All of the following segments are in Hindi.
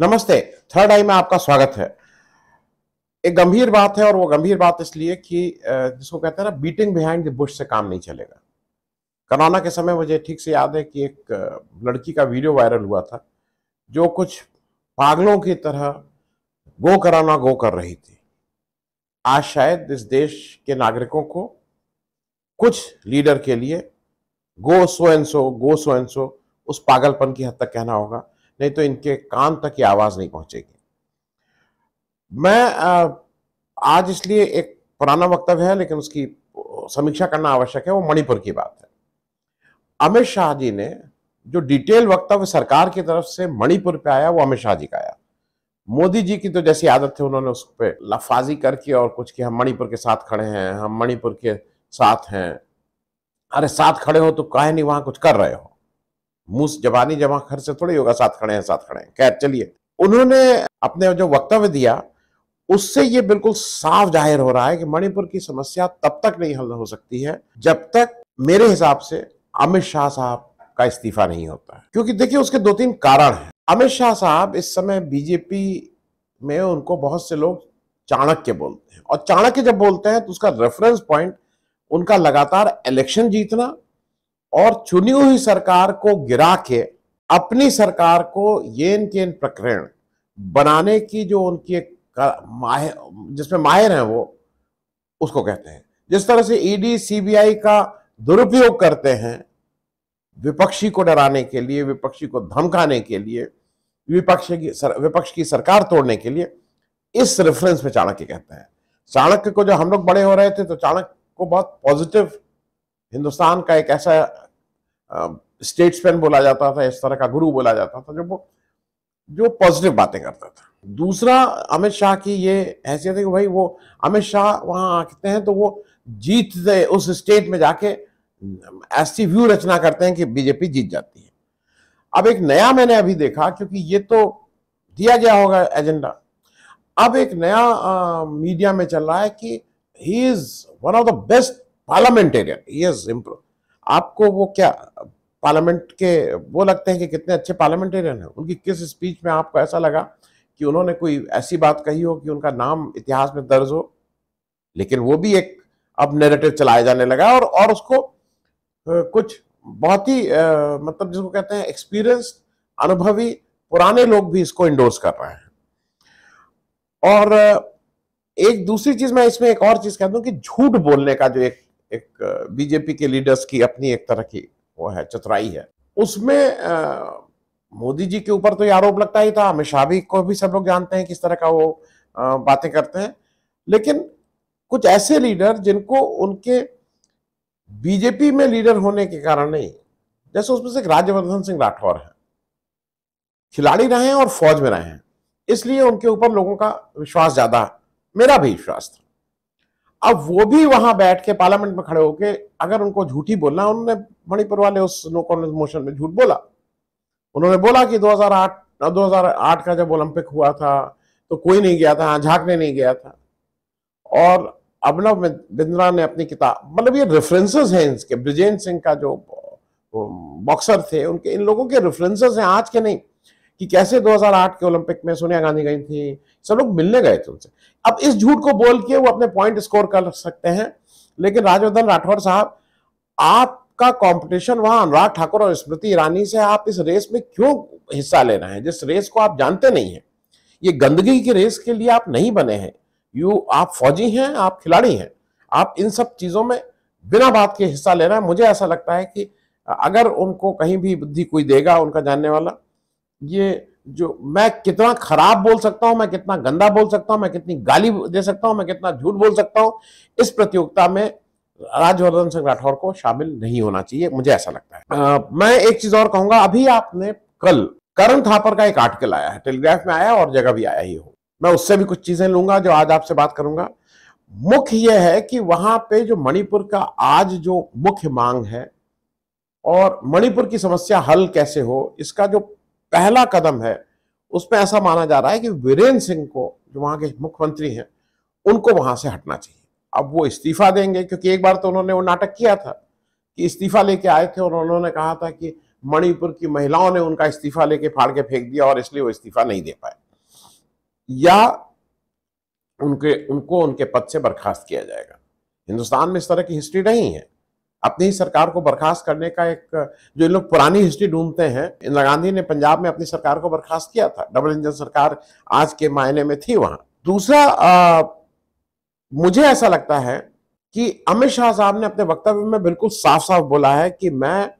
नमस्ते थर्ड आई में आपका स्वागत है एक गंभीर बात है और वो गंभीर बात इसलिए कि जिसको कहते हैं ना बीटिंग बिहाइंड द बुश से काम नहीं चलेगा कोरोना के समय मुझे ठीक से याद है कि एक लड़की का वीडियो वायरल हुआ था जो कुछ पागलों की तरह गो कराना गो कर रही थी आज शायद इस देश के नागरिकों को कुछ लीडर के लिए गो सो एन सो गो सो एन सो उस पागलपन की हद तक कहना होगा नहीं तो इनके कान तक ये आवाज़ नहीं पहुंचेगी मैं आज इसलिए एक पुराना वक्तव्य है लेकिन उसकी समीक्षा करना आवश्यक है वो मणिपुर की बात है अमित शाह जी ने जो डिटेल वक्तव्य सरकार की तरफ से मणिपुर पे आया वो अमित शाह जी का आया मोदी जी की तो जैसी आदत थी उन्होंने उस पर लफाजी करके और कुछ कि हम मणिपुर के साथ खड़े हैं हम मणिपुर के साथ हैं अरे साथ खड़े हो तो काहे नहीं वहां कुछ कर रहे हो मुंह जबानी जमा खर्च से थोड़ी होगा साथ खड़े हैं साथ खड़े हैं खैर चलिए उन्होंने अपने जो वक्तव्य दिया उससे ये बिल्कुल साफ जाहिर हो रहा है कि मणिपुर की समस्या तब तक नहीं हल हो सकती है जब तक मेरे हिसाब से अमित शाह साहब का इस्तीफा नहीं होता है क्योंकि देखिए उसके दो तीन कारण हैं अमित शाह साहब इस समय बीजेपी में उनको बहुत से लोग चाणक्य बोलते हैं और चाणक्य जब बोलते हैं तो उसका रेफरेंस पॉइंट उनका लगातार इलेक्शन जीतना और चुनी हुई सरकार को गिरा के अपनी सरकार को येन केन प्रकरण बनाने की जो उनकी एक माहिर जिसमें माहिर है वो उसको कहते हैं जिस तरह से ईडी e सीबीआई का दुरुपयोग करते हैं विपक्षी को डराने के लिए विपक्षी को धमकाने के लिए विपक्ष की सर, विपक्ष की सरकार तोड़ने के लिए इस रेफरेंस में चाणक्य कहते हैं चाणक्य को जब हम लोग बड़े हो रहे थे तो चाणक्य को बहुत पॉजिटिव हिंदुस्तान का एक ऐसा स्टेट्समैन बोला जाता था इस तरह का गुरु बोला जाता था जो वो जो पॉजिटिव बातें करता था दूसरा अमित शाह की ये हैसियत है कि भाई वो अमित शाह वहाँ आते हैं तो वो जीत से उस स्टेट में जाके ऐसी व्यू रचना करते हैं कि बीजेपी जीत जाती है अब एक नया मैंने अभी देखा क्योंकि ये तो दिया गया होगा एजेंडा अब एक नया आ, मीडिया में चल रहा है कि he is one of the best parliamentarian yes improve आपको वो क्या पार्लियामेंट के वो लगते हैं कि कितने अच्छे पार्लियामेंटेरियन हैं उनकी किस स्पीच में आपको ऐसा लगा कि उन्होंने कोई ऐसी बात कही हो कि उनका नाम इतिहास में दर्ज हो लेकिन वो भी एक अब नेरेटिव चलाया जाने लगा और और उसको कुछ बहुत ही मतलब जिसको कहते हैं एक्सपीरियंस अनुभवी पुराने लोग भी इसको इंडोर्स कर रहे हैं और एक दूसरी चीज मैं इसमें एक और चीज कहता हूँ कि झूठ बोलने का जो एक एक बीजेपी के लीडर्स की अपनी एक तरह की वो है चतुराई है उसमें मोदी जी के ऊपर तो ये आरोप लगता ही था अमित शाह भी को भी सब लोग जानते हैं किस तरह का वो बातें करते हैं लेकिन कुछ ऐसे लीडर जिनको उनके बीजेपी में लीडर होने के कारण नहीं जैसे उसमें से राज्यवर्धन सिंह राठौर हैं खिलाड़ी रहे हैं और फौज में रहे हैं इसलिए उनके ऊपर लोगों का विश्वास ज्यादा मेरा भी विश्वास था अब वो भी वहां बैठ के पार्लियामेंट में खड़े होके अगर उनको झूठी बोलना उन्होंने मणिपुर वाले उस नो कॉन्फ्रेंस मोशन में झूठ बोला उन्होंने बोला कि 2008 2008 का जब ओलंपिक हुआ था तो कोई नहीं गया था झाक हाँ, झांकने नहीं गया था और अभिनव बिंद्रा ने अपनी किताब मतलब ये रेफरेंसेस हैं इसके ब्रिजेंद्र सिंह का जो बॉक्सर थे उनके इन लोगों के रेफरेंसेस हैं आज के नहीं कि कैसे 2008 के ओलंपिक में सोनिया गांधी गई थी सब लोग मिलने गए थे उनसे अब इस झूठ को बोल के वो अपने पॉइंट स्कोर कर सकते हैं लेकिन राजवर्धन राठौर साहब आपका कंपटीशन वहां अनुराग ठाकुर और स्मृति ईरानी से आप इस रेस में क्यों हिस्सा ले रहे हैं जिस रेस को आप जानते नहीं है ये गंदगी की रेस के लिए आप नहीं बने हैं यू आप फौजी हैं आप खिलाड़ी हैं आप इन सब चीजों में बिना बात के हिस्सा ले रहे हैं मुझे ऐसा लगता है कि अगर उनको कहीं भी बुद्धि कोई देगा उनका जानने वाला ये जो मैं कितना खराब बोल सकता हूं मैं कितना गंदा बोल सकता हूं मैं कितनी गाली दे सकता हूं मैं कितना झूठ बोल सकता हूं इस प्रतियोगिता में राज्यवर्धन सिंह राठौर को शामिल नहीं होना चाहिए मुझे ऐसा लगता है आ, मैं एक चीज और कहूंगा अभी आपने कल करण थापर का एक आर्टिकल आया है टेलीग्राफ में आया और जगह भी आया ही हो मैं उससे भी कुछ चीजें लूंगा जो आज आपसे बात करूंगा मुख्य यह है कि वहां पे जो मणिपुर का आज जो मुख्य मांग है और मणिपुर की समस्या हल कैसे हो इसका जो पहला कदम है उसमें ऐसा माना जा रहा है कि वीरेंद्र सिंह को जो वहां के मुख्यमंत्री हैं उनको वहां से हटना चाहिए अब वो इस्तीफा देंगे क्योंकि एक बार तो उन्होंने वो नाटक किया था कि इस्तीफा लेके आए थे और उन्होंने कहा था कि मणिपुर की महिलाओं ने उनका इस्तीफा लेके फाड़ के फेंक दिया और इसलिए वो इस्तीफा नहीं दे पाए या उनके उनको उनके पद से बर्खास्त किया जाएगा हिंदुस्तान में इस तरह की हिस्ट्री नहीं है अपनी सरकार को बर्खास्त करने का एक जो इन लोग पुरानी हिस्ट्री ढूंढते हैं इंदिरा गांधी ने पंजाब में अपनी सरकार को बर्खास्त किया था डबल इंजन सरकार आज के मायने में थी वहां दूसरा आ, मुझे ऐसा लगता है कि अमित शाह साहब ने अपने वक्तव्य में बिल्कुल साफ साफ बोला है कि मैं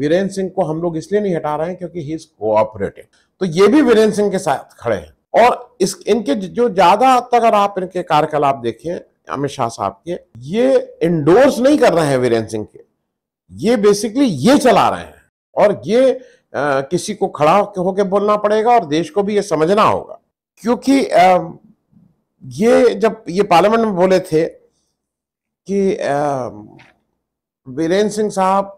वीरेंद्र सिंह को हम लोग इसलिए नहीं हटा रहे हैं क्योंकि ही इज कोऑपरेटिव तो ये भी वीरेंद्र सिंह के साथ खड़े हैं और इस इनके जो ज्यादा तक अगर आप इनके कार्यकलाप देखें अमित शाह साहब के ये इंडोर्स नहीं कर रहे हैं वीरेंद्र सिंह के ये बेसिकली ये चला रहे हैं और ये आ, किसी को खड़ा होकर बोलना पड़ेगा और देश को भी ये समझना होगा क्योंकि आ, ये जब ये पार्लियामेंट में बोले थे कि वीरेंद्र सिंह साहब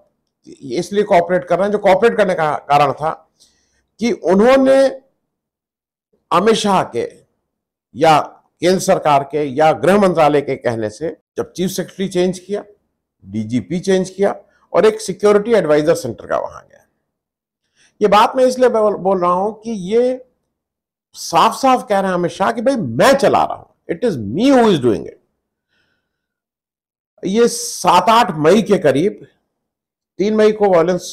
इसलिए कॉपरेट कर रहे हैं जो कॉपरेट करने का कारण था कि उन्होंने अमित शाह के या केंद्र सरकार के या गृह मंत्रालय के कहने से जब चीफ सेक्रेटरी चेंज किया डीजीपी चेंज किया और एक सिक्योरिटी एडवाइजर सेंटर का वहां गया ये बात मैं इसलिए बोल रहा हूं कि ये साफ साफ कह रहे हैं अमित शाह कि भाई मैं चला रहा हूं it is me who is doing it ये सात आठ मई के करीब तीन मई को वायलेंस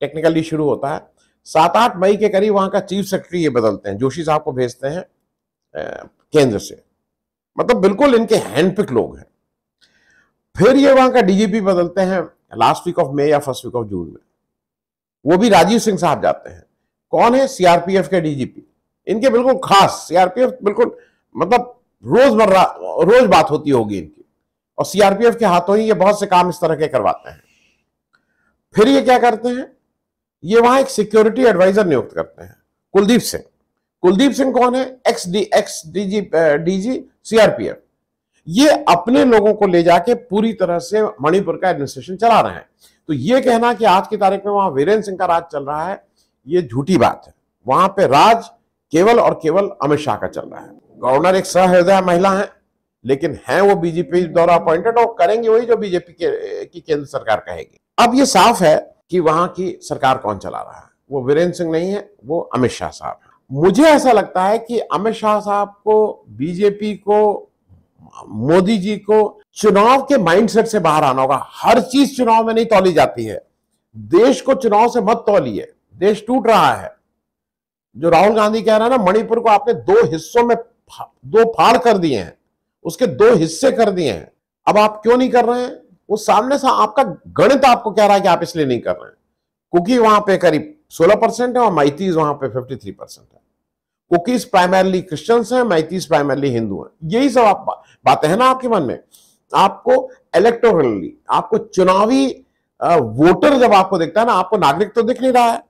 टेक्निकली शुरू होता है सात आठ मई के करीब वहां का चीफ सेक्रेटरी ये बदलते हैं जोशी साहब को भेजते हैं केंद्र से मतलब बिल्कुल इनके हैंडपिक लोग हैं फिर ये वहां का डीजीपी बदलते हैं लास्ट वीक ऑफ मे या फर्स्ट वीक ऑफ जून में वो भी राजीव सिंह साहब जाते हैं कौन है सीआरपीएफ के डीजीपी इनके बिल्कुल खास सीआरपीएफ बिल्कुल मतलब रोजमर्रा रोज बात होती होगी इनकी और सीआरपीएफ के हाथों ही ये बहुत से काम इस तरह के करवाते हैं फिर ये क्या करते हैं ये वहां एक सिक्योरिटी एडवाइजर नियुक्त करते हैं कुलदीप सिंह कुलदीप सिंह कौन है ex D ex DG DG CRPF ये अपने लोगों को ले जाके पूरी तरह से मणिपुर का एडमिनिस्ट्रेशन चला रहे हैं तो ये कहना कि आज की तारीख में वहां वीरेंद्र सिंह का राज चल रहा है ये झूठी बात है वहां पे राज केवल और केवल अमित शाह का चल रहा है गवर्नर एक सहृदय महिला है लेकिन है वो बीजेपी द्वारा अपॉइंटेड और करेंगे वही जो बीजेपी के, की केंद्र सरकार कहेगी अब ये साफ है कि वहां की सरकार कौन चला रहा है वो वीरेंद्र सिंह नहीं है वो अमित शाह साहब है मुझे ऐसा लगता है कि अमित शाह साहब को बीजेपी को मोदी जी को चुनाव के माइंडसेट से बाहर आना होगा हर चीज चुनाव में नहीं तोली जाती है देश को चुनाव से मत तोलिए देश टूट रहा है जो राहुल गांधी कह रहा है ना मणिपुर को आपने दो हिस्सों में फा, दो फाड़ कर दिए हैं उसके दो हिस्से कर दिए हैं अब आप क्यों नहीं कर रहे हैं वो सामने सा आपका गणित आपको कह रहा है कि आप इसलिए नहीं कर रहे हैं क्योंकि वहां पे करीब 16 परसेंट है और माइतीज वहां पे 53 परसेंट है कुकीज प्राइमरली क्रिश्चियंस हैं माइतीज प्राइमरली हिंदू हैं यही सब आप बा, बातें हैं ना आपके मन में आपको इलेक्टोरली आपको चुनावी वोटर जब आपको देखता है ना आपको नागरिक तो दिख नहीं रहा है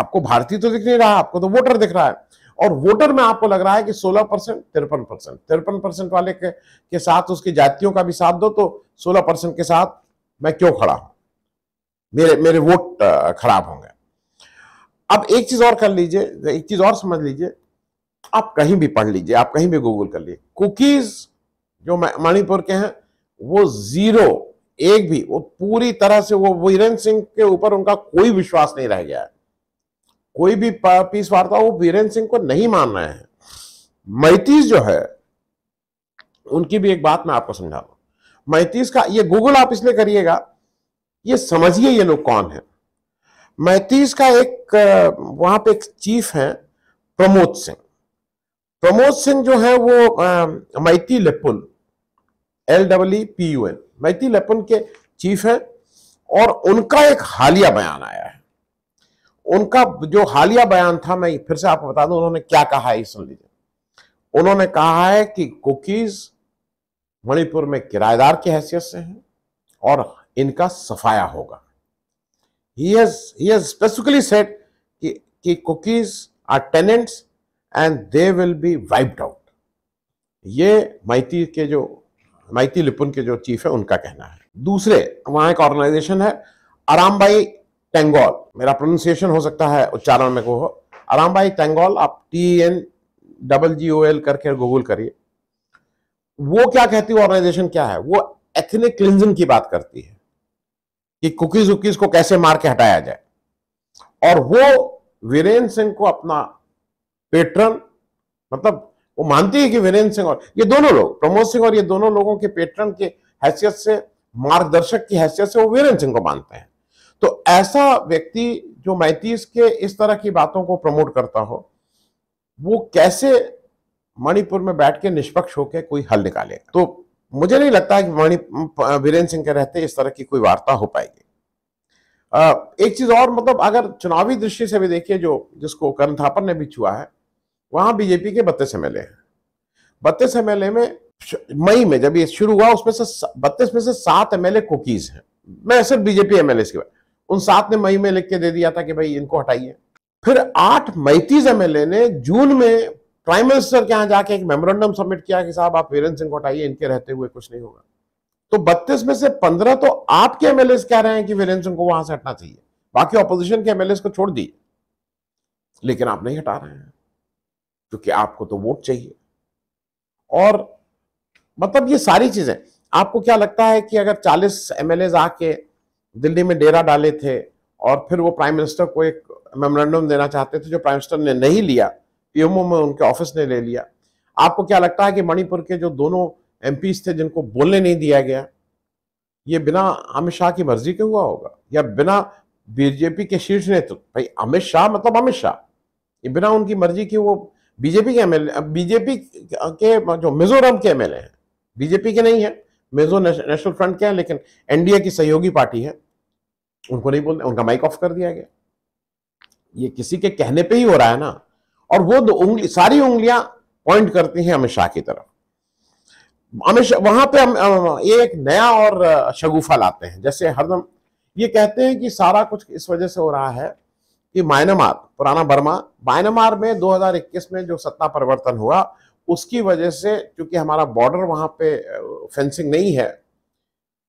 आपको भारतीय तो दिख नहीं रहा है आपको तो वोटर दिख रहा है और वोटर में आपको लग रहा है कि 16 परसेंट तिरपन परसेंट तिरपन परसेंट वाले के, के साथ उसकी जातियों का भी साथ दो तो 16 परसेंट के साथ मैं क्यों खड़ा हूं मेरे मेरे वोट खराब होंगे अब एक चीज और कर लीजिए एक चीज और समझ लीजिए आप कहीं भी पढ़ लीजिए आप कहीं भी गूगल कर लीजिए कुकीज जो मणिपुर के हैं वो जीरो एक भी वो पूरी तरह से वो वीरेंद्र सिंह के ऊपर उनका कोई विश्वास नहीं रह गया है कोई भी पीस वार्ता वो वीरेंद्र सिंह को नहीं मान रहे हैं मैतीस जो है उनकी भी एक बात मैं आपको समझा दू मैतीस का ये गूगल आप इसलिए करिएगा ये समझिए ये लोग कौन है मैतीस का एक वहां पे एक चीफ है प्रमोद सिंह प्रमोद सिंह जो है वो Meitei Leepun L W P U N Meitei Leepun के चीफ है और उनका एक हालिया बयान आया है उनका जो हालिया बयान था मैं फिर से आपको बता दूं उन्होंने क्या कहा है सुन लीजिए उन्होंने कहा है कि कुकीज मणिपुर में किराएदार की हैसियत से हैं और इनका सफाया होगा he has he has specifically said कि Kukis are tenants and they will be wiped out ये माइती के जो माइती लिपुन के जो चीफ है उनका कहना है दूसरे वहाँ एक ऑर्गेनाइजेशन है आरामबाई टेंगोल मेरा प्रोनाउंसिएशन हो सकता है उच्चारण में को हो आरामबाई टेंगोल आप T N double G O L करके गूगल करिए वो क्या कहती है ऑर्गेनाइजेशन क्या है वो एथनिक क्लिंजिंग की बात करती है कि कुकीज उकीज को कैसे मार के हटाया जाए और वो वीरेंद्र सिंह को अपना पेट्रन मतलब वो मानती है कि वीरेंद्र सिंह और ये दोनों लोग प्रमोद सिंह और ये दोनों लोगों के पेट्रन के हैसियत से मार्गदर्शक की हैसियत से वो वीरेंद्र सिंह को मानते हैं तो ऐसा व्यक्ति जो मैतीस के इस तरह की बातों को प्रमोट करता हो वो कैसे मणिपुर में बैठ के निष्पक्ष होकर कोई हल निकालेगा तो मुझे नहीं लगता कि वाणी वीरेंद्र सिंह के रहते इस तरह की कोई वार्ता हो पाएगी एक चीज और मतलब अगर चुनावी दृष्टि से भी देखिए जो जिसको कर्ण थापर ने भी छुआ है वहां बीजेपी के बत्तीस एम हैं बत्तीस एम में मई में जब ये शुरू हुआ उसमें से बत्तीस में से सात एम एल कुकीज हैं मैं सिर्फ बीजेपी एम एल के उन सात ने मई में लिख के दे दिया था कि भाई इनको हटाइए फिर आठ मैतीस एम ने जून में प्राइम मिनिस्टर के यहां जाके एक मेमोरेंडम सबमिट किया कि साहब आप वीरेंद्र सिंह को हटाइए इनके रहते हुए कुछ नहीं होगा तो 32 में से 15 तो आपके एमएलए कह रहे हैं कि वीरेंद्र सिंह को वहां से हटना चाहिए बाकी ऑपोजिशन के एमएलए को छोड़ दिए लेकिन आप नहीं हटा रहे हैं क्योंकि आपको तो वोट चाहिए और मतलब ये सारी चीजें आपको क्या लगता है कि अगर 40 एमएलए आके दिल्ली में डेरा डाले थे और फिर वो प्राइम मिनिस्टर को एक मेमोरेंडम देना चाहते थे जो प्राइम मिनिस्टर ने नहीं लिया पीएमओ में उनके ऑफिस ने ले लिया आपको क्या लगता है कि मणिपुर के जो दोनों एम थे जिनको बोलने नहीं दिया गया ये बिना अमित शाह की मर्जी के हुआ होगा या बिना बीजेपी के शीर्ष नेतृत्व तो, भाई अमित शाह मतलब अमित शाह ये बिना उनकी मर्जी के वो बीजेपी के एमएलए बीजेपी के जो मिजोरम के एमएलए हैं बीजेपी के नहीं है मिजो नेशनल फ्रंट के हैं लेकिन एनडीए की सहयोगी पार्टी है उनको नहीं बोलते उनका माइक ऑफ कर दिया गया ये किसी के कहने पे ही हो रहा है ना और वो दो उंगली सारी उंगलियां पॉइंट करती हैं अमित शाह की तरफ अमित शाह वहां पर एक नया और शगुफा लाते हैं जैसे हरदम ये कहते हैं कि सारा कुछ इस वजह से हो रहा है कि म्यांमार पुराना बर्मा म्यांमार में 2021 में जो सत्ता परिवर्तन हुआ उसकी वजह से क्योंकि हमारा बॉर्डर वहां पे फेंसिंग नहीं है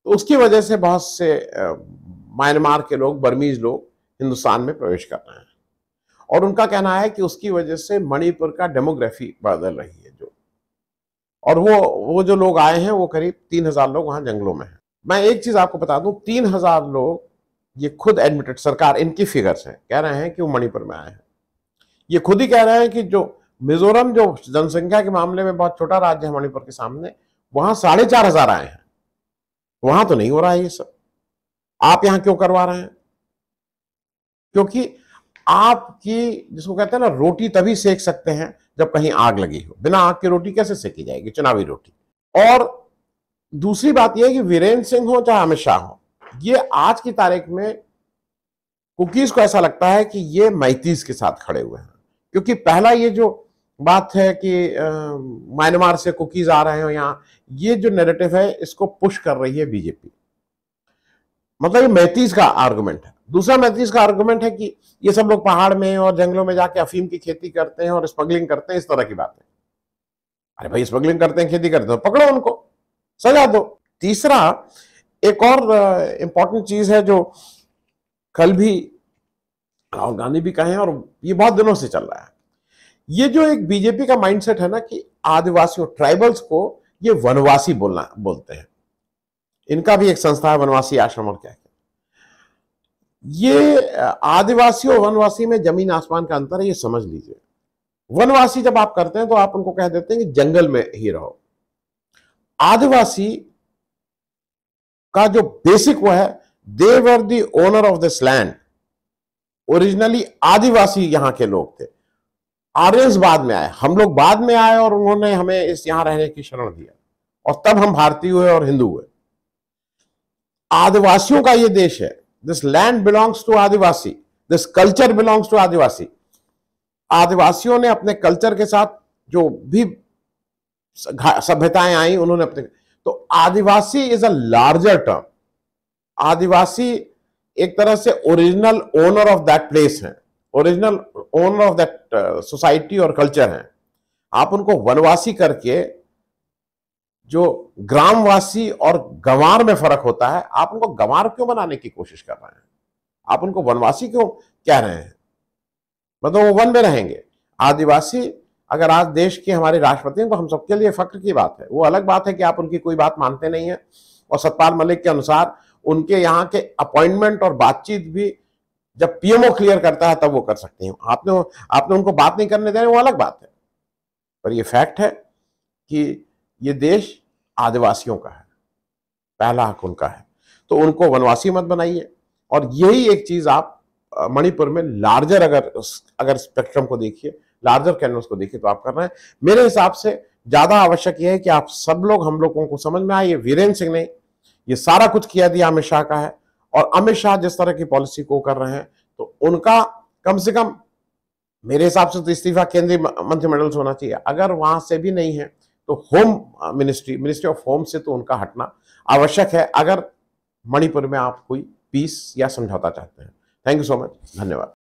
तो उसकी वजह से बहुत से म्यांमार के लोग बर्मीज लोग हिंदुस्तान में प्रवेश कर रहे हैं और उनका कहना है कि उसकी वजह से मणिपुर का डेमोग्राफी बदल रही है जो और वो वो जो लोग आए हैं वो करीब तीन हजार लोग वहां जंगलों में हैं मैं एक चीज़ आपको बता दूं तीन हजार लोग ये खुद एडमिटेड सरकार इनकी फिगर्स है कह रहे हैं कि वो मणिपुर में आए हैं ये खुद ही कह रहे हैं कि जो मिजोरम जो जनसंख्या के मामले में बहुत छोटा राज्य है मणिपुर के सामने वहां साढ़े चार हजार आए हैं वहां तो नहीं हो रहा है ये सब आप यहां क्यों करवा रहे हैं क्योंकि आपकी जिसको कहते हैं ना रोटी तभी सेक सकते हैं जब कहीं आग लगी हो बिना आग की रोटी कैसे सेकी जाएगी चुनावी रोटी और दूसरी बात यह है कि वीरेंद्र सिंह हो चाहे अमित शाह हो ये आज की तारीख में कुकीज को ऐसा लगता है कि ये मैतीज के साथ खड़े हुए हैं क्योंकि पहला ये जो बात है कि म्यांमार से कुकीज आ रहे हो यहाँ ये जो नेरेटिव है इसको पुश कर रही है बीजेपी मतलब ये मैतीज का आर्गूमेंट है दूसरा मैथ्रीज का आर्गूमेंट है कि ये सब लोग पहाड़ में और जंगलों में जाके अफीम की खेती करते हैं और स्मगलिंग करते हैं इस तरह की बातें अरे भाई स्मगलिंग करते हैं खेती करते हो तो पकड़ो उनको सजा दो तीसरा एक और इंपॉर्टेंट चीज है जो कल भी राहुल गांधी भी कहे और ये बहुत दिनों से चल रहा है ये जो एक बीजेपी का माइंडसेट है ना कि आदिवासियों ट्राइबल्स को ये वनवासी बोलना बोलते हैं इनका भी एक संस्था है वनवासी आश्रम और क्या क्या ये आदिवासी और वनवासी में जमीन आसमान का अंतर है ये समझ लीजिए वनवासी जब आप करते हैं तो आप उनको कह देते हैं कि जंगल में ही रहो आदिवासी का जो बेसिक वो है they were the owner of this land originally Adivasi यहां के लोग थे आर्यस बाद में आए हम लोग बाद में आए और उन्होंने हमें इस यहां रहने की शरण दिया और तब हम भारतीय हुए और हिंदू हुए आदिवासियों का ये देश है This land belongs to Adivasi. This culture belongs to Adivasi. आदिवासियों ने अपने कल्चर के साथ जो भी सभ्यताएं आई उन्होंने अपने तो Adivasi is a larger term Adivasi एक तरह से original owner of that place है original owner of that society और कल्चर है आप उनको वनवासी करके जो ग्रामवासी और गंवार में फर्क होता है आप उनको गंवार क्यों बनाने की कोशिश कर रहे हैं आप उनको वनवासी क्यों कह रहे हैं मतलब वो वन में रहेंगे आदिवासी अगर आज देश के हमारे राष्ट्रपति हैं तो हम सबके लिए फक्र की बात है वो अलग बात है कि आप उनकी कोई बात मानते नहीं है और सतपाल मलिक के अनुसार उनके यहाँ के अपॉइंटमेंट और बातचीत भी जब पीएमओ क्लियर करता है तब वो कर सकते हैं आपने आपने उनको बात नहीं करने रहे वो अलग बात है पर ये फैक्ट है कि ये देश आदिवासियों का है पहला हक उनका है तो उनको वनवासी मत बनाइए और यही एक चीज आप मणिपुर में लार्जर अगर अगर स्पेक्ट्रम को देखिए लार्जर कैनवस को देखिए तो आप कर रहे हैं मेरे हिसाब से ज्यादा आवश्यक यह है कि आप सब लोग हम लोगों को समझ में आए वीरेंद्र सिंह ने ये सारा कुछ किया दिया अमित शाह का है और अमित शाह जिस तरह की पॉलिसी को कर रहे हैं तो उनका कम से कम मेरे हिसाब से तो इस्तीफा केंद्रीय मंत्रिमंडल से होना चाहिए अगर वहां से भी नहीं है तो home ministry ministry of home से तो उनका हटना आवश्यक है अगर मणिपुर में आप कोई पीस या समझौता चाहते हैं थैंक यू सो मच धन्यवाद